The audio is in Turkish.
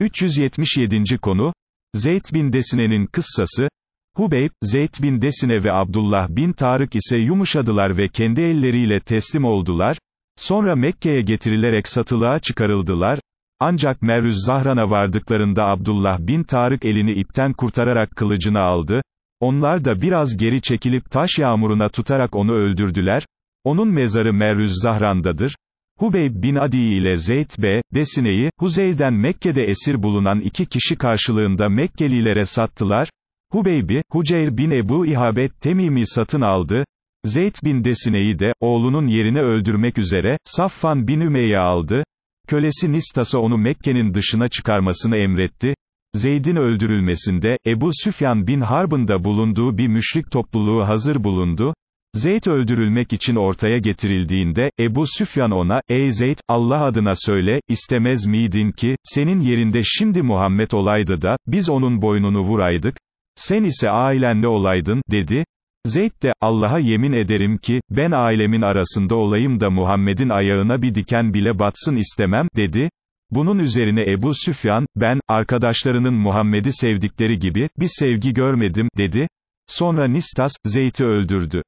377. konu, Zeyd bin Desine'nin kıssası, Hubeyb, Zeyd bin Desine ve Abdullah bin Tarık ise yumuşadılar ve kendi elleriyle teslim oldular, sonra Mekke'ye getirilerek satılığa çıkarıldılar, ancak Merüz Zahran'a vardıklarında Abdullah bin Tarık elini ipten kurtararak kılıcını aldı, onlar da biraz geri çekilip taş yağmuruna tutarak onu öldürdüler, onun mezarı Merüz Zahran'dadır, Hubeyb bin Adi ile Zeyd B. Desine'yi, Huzeyl'den Mekke'de esir bulunan iki kişi karşılığında Mekkelilere sattılar, Hubeyb'i, Huceyr bin Ebu İhabet Temimi satın aldı, Zeyd bin Desine'yi de, oğlunun yerine öldürmek üzere, Safvan bin Ümeyye aldı, kölesi Nistas'a onu Mekke'nin dışına çıkarmasını emretti, Zeyd'in öldürülmesinde, Ebu Süfyan bin Harb'ın da bulunduğu bir müşrik topluluğu hazır bulundu, Zeyd öldürülmek için ortaya getirildiğinde, Ebu Süfyan ona, ey Zeyd, Allah adına söyle, istemez miydin ki, senin yerinde şimdi Muhammed olaydı da, biz onun boynunu vuraydık, sen ise ailenle olaydın, dedi. Zeyd de, Allah'a yemin ederim ki, ben ailemin arasında olayım da Muhammed'in ayağına bir diken bile batsın istemem, dedi. Bunun üzerine Ebu Süfyan, ben, arkadaşlarının Muhammed'i sevdikleri gibi, bir sevgi görmedim, dedi. Sonra Nistas, Zeyd'i öldürdü.